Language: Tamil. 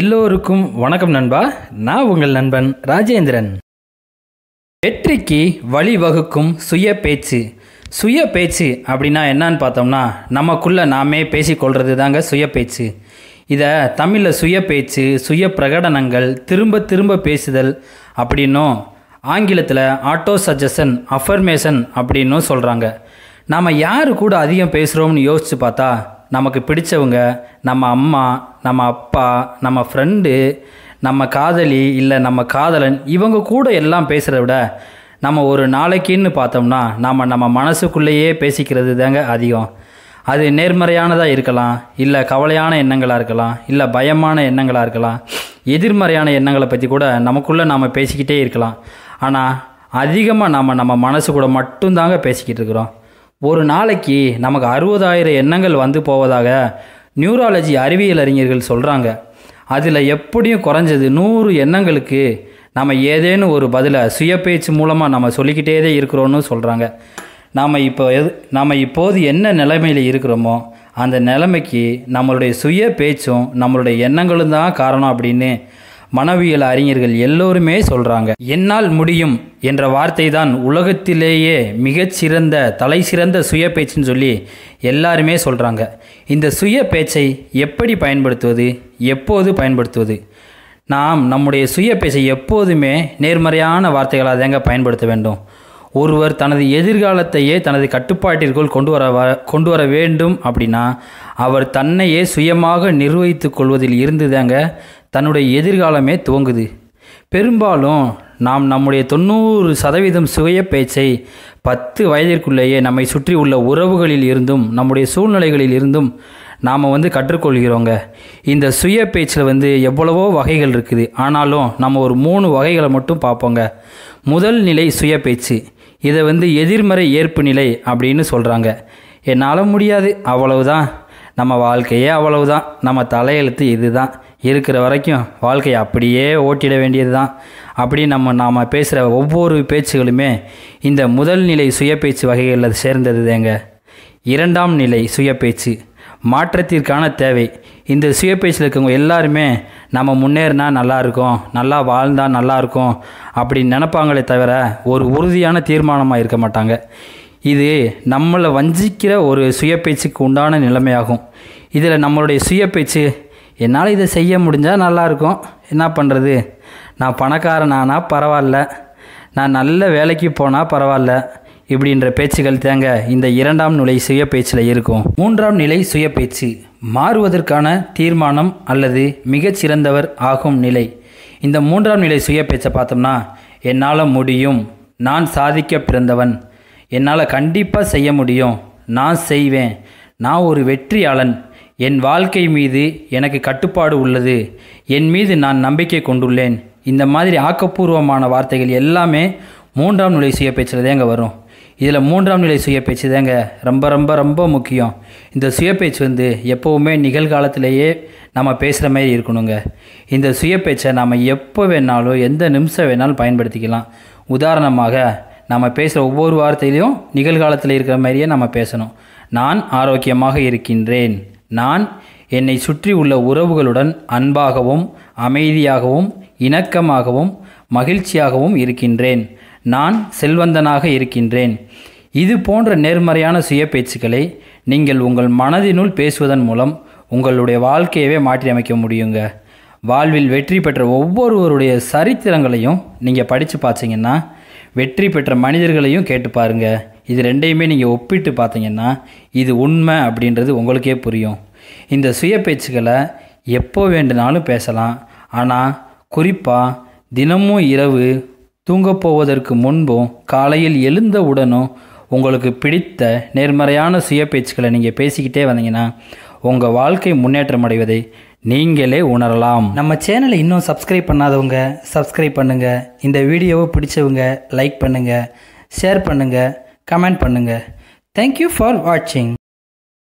எல்லோருக்கும் வணக்கம் நண்பா நான் உங்கள் நண்பன் ராஜேந்திரன் வெற்றிக்கு வழிவகுக்கும் சுய பேச்சு சுய பேச்சு அப்படின்னா என்னன்னு பார்த்தோம்னா நமக்குள்ளே நாமே பேசிக்கொள்வது தாங்க சுய பேச்சு இதை தமிழில் சுய பேச்சு சுய பிரகடனங்கள் திரும்ப திரும்ப பேசுதல் அப்படின்னும் ஆங்கிலத்தில் ஆட்டோ சஜஷன் அஃபர்மேஷன் அப்படின்னும் சொல்கிறாங்க நாம் யார் கூட அதிகம் பேசுகிறோம்னு யோசித்து பார்த்தா நமக்கு பிடிச்சவங்க நம்ம அம்மா நம்ம அப்பா நம்ம ஃப்ரெண்டு நம்ம காதலி இல்லை நம்ம காதலன் இவங்க கூட எல்லாம் பேசுகிறத விட நம்ம ஒரு நாளைக்குன்னு பார்த்தோம்னா நாம் நம்ம மனசுக்குள்ளேயே பேசிக்கிறது தாங்க அதிகம் அது நேர்மறையானதாக இருக்கலாம் இல்லை கவலையான எண்ணங்களாக இருக்கலாம் இல்லை பயமான எண்ணங்களாக இருக்கலாம் எதிர்மறையான எண்ணங்களை பற்றி கூட நமக்குள்ளே நாம் பேசிக்கிட்டே இருக்கலாம் ஆனால் அதிகமாக நாம் நம்ம மனசு கூட மட்டும்தாங்க பேசிக்கிட்டு இருக்கிறோம் ஒரு நாளைக்கு நமக்கு அறுபதாயிரம் எண்ணங்கள் வந்து போவதாக நியூராலஜி அறிவியல் அறிஞர்கள் சொல்கிறாங்க அதில் எப்படியும் குறைஞ்சது நூறு எண்ணங்களுக்கு நம்ம ஏதேனும் ஒரு பதிலை சுய பேச்சு மூலமாக நம்ம சொல்லிக்கிட்டே இருக்கிறோன்னு சொல்கிறாங்க நாம் இப்போ எது நம்ம இப்போது என்ன நிலைமையில் இருக்கிறோமோ அந்த நிலைமைக்கு நம்மளுடைய சுய பேச்சும் நம்மளுடைய எண்ணங்களும் தான் காரணம் அப்படின்னு மனவியல் அறிஞர்கள் எல்லோருமே சொல்கிறாங்க என்னால் முடியும் என்ற வார்த்தை தான் உலகத்திலேயே மிகச்சிறந்த தலை சிறந்த சுய பேச்சுன்னு சொல்லி எல்லாருமே சொல்கிறாங்க இந்த சுய பேச்சை எப்படி பயன்படுத்துவது எப்போது பயன்படுத்துவது நாம் நம்முடைய சுய பேச்சை எப்போதுமே நேர்மறையான வார்த்தைகளாக தாங்க பயன்படுத்த வேண்டும் ஒருவர் தனது எதிர்காலத்தையே தனது கட்டுப்பாட்டிற்குள் கொண்டு வர கொண்டு வர வேண்டும் அப்படின்னா அவர் தன்னையே சுயமாக நிர்வகித்து கொள்வதில் இருந்து தாங்க தன்னுடைய எதிர்காலமே துவங்குது பெரும்பாலும் நாம் நம்முடைய தொண்ணூறு சதவீதம் சுய பேச்சை பத்து வயதிற்குள்ளேயே நம்மை சுற்றி உள்ள உறவுகளில் இருந்தும் நம்முடைய சூழ்நிலைகளில் இருந்தும் நாம் வந்து கற்றுக்கொள்கிறோங்க இந்த சுய பேச்சில் வந்து எவ்வளவோ வகைகள் இருக்குது ஆனாலும் நம்ம ஒரு மூணு வகைகளை மட்டும் பார்ப்போங்க முதல் நிலை சுய பேச்சு இதை வந்து எதிர்மறை ஏற்பு நிலை அப்படின்னு சொல்கிறாங்க என்னால் முடியாது அவ்வளவுதான் நம்ம வாழ்க்கையே அவ்வளவுதான் நம்ம தலையெழுத்து இதுதான் இருக்கிற வரைக்கும் வாழ்க்கையை அப்படியே ஓட்டிட வேண்டியது தான் அப்படி நம்ம நாம் பேசுகிற ஒவ்வொரு பேச்சுகளுமே இந்த முதல் நிலை சுய பேச்சு வகைகளில் சேர்ந்தது தேங்க இரண்டாம் நிலை சுய பேச்சு மாற்றத்திற்கான தேவை இந்த சுய பேச்சில் இருக்கவங்க எல்லாருமே நம்ம முன்னேறினா நல்லாயிருக்கும் நல்லா வாழ்ந்தால் நல்லாயிருக்கும் அப்படின்னு நினப்பாங்களே தவிர ஒரு உறுதியான தீர்மானமாக இருக்க மாட்டாங்க இது நம்மளை வஞ்சிக்கிற ஒரு சுய பேச்சுக்கு உண்டான நிலைமையாகும் இதில் நம்மளுடைய சுய பேச்சு என்னால் இதை செய்ய முடிஞ்சால் நல்லாயிருக்கும் என்ன பண்ணுறது நான் பணக்காரனானா பரவாயில்ல நான் நல்ல வேலைக்கு போனால் பரவாயில்ல இப்படின்ற பேச்சுகள் தேங்க இந்த இரண்டாம் நிலை சுய பேச்சில் இருக்கும் மூன்றாம் நிலை சுய பேச்சு மாறுவதற்கான தீர்மானம் அல்லது மிகச்சிறந்தவர் ஆகும் நிலை இந்த மூன்றாம் நிலை சுய பேச்சை பார்த்தோம்னா என்னால் முடியும் நான் சாதிக்க பிறந்தவன் என்னால் கண்டிப்பாக செய்ய முடியும் நான் செய்வேன் நான் ஒரு வெற்றியாளன் என் வாழ்க்கை மீது எனக்கு கட்டுப்பாடு உள்ளது என் மீது நான் நம்பிக்கை கொண்டுள்ளேன் இந்த மாதிரி ஆக்கப்பூர்வமான வார்த்தைகள் எல்லாமே மூன்றாம் நிலை சுய பேச்சில் தேங்க வரும் இதில் மூன்றாம் நிலை சுய பேச்சு தேங்க ரொம்ப ரொம்ப ரொம்ப முக்கியம் இந்த சுய பேச்சு வந்து எப்போவுமே நிகழ்காலத்திலேயே நம்ம பேசுகிற மாதிரி இருக்கணுங்க இந்த சுய பேச்சை நாம் எப்போ வேணாலும் எந்த நிமிஷம் வேணாலும் பயன்படுத்திக்கலாம் உதாரணமாக நம்ம பேசுகிற ஒவ்வொரு வார்த்தையிலையும் நிகழ்காலத்தில் இருக்கிற மாதிரியே நம்ம பேசணும் நான் ஆரோக்கியமாக இருக்கின்றேன் நான் என்னை சுற்றி உள்ள உறவுகளுடன் அன்பாகவும் அமைதியாகவும் இணக்கமாகவும் மகிழ்ச்சியாகவும் இருக்கின்றேன் நான் செல்வந்தனாக இருக்கின்றேன் இது போன்ற நேர்மறையான சுய பேச்சுக்களை நீங்கள் உங்கள் மனதினுள் பேசுவதன் மூலம் உங்களுடைய வாழ்க்கையவே மாற்றியமைக்க முடியுங்க வாழ்வில் வெற்றி பெற்ற ஒவ்வொருவருடைய சரித்திரங்களையும் நீங்கள் படித்து பார்த்தீங்கன்னா வெற்றி பெற்ற மனிதர்களையும் கேட்டு பாருங்கள் இது ரெண்டையுமே நீங்கள் ஒப்பிட்டு பார்த்தீங்கன்னா இது உண்மை அப்படின்றது உங்களுக்கே புரியும் இந்த சுய பேச்சுக்களை எப்போ வேண்டுனாலும் பேசலாம் ஆனால் குறிப்பாக தினமும் இரவு தூங்கப் போவதற்கு முன்பும் காலையில் எழுந்த உடனும் உங்களுக்கு பிடித்த நேர்மறையான சுய பேச்சுக்களை நீங்கள் பேசிக்கிட்டே வந்தீங்கன்னா உங்கள் வாழ்க்கை முன்னேற்றம் அடைவதை நீங்களே உணரலாம் நம்ம சேனலை இன்னும் சப்ஸ்கிரைப் பண்ணாதவங்க சப்ஸ்கிரைப் பண்ணுங்கள் இந்த வீடியோவை பிடிச்சவங்க லைக் பண்ணுங்கள் ஷேர் பண்ணுங்கள் கமெண்ட் பண்ணுங்கள் தேங்க்யூ ஃபார் வாட்சிங்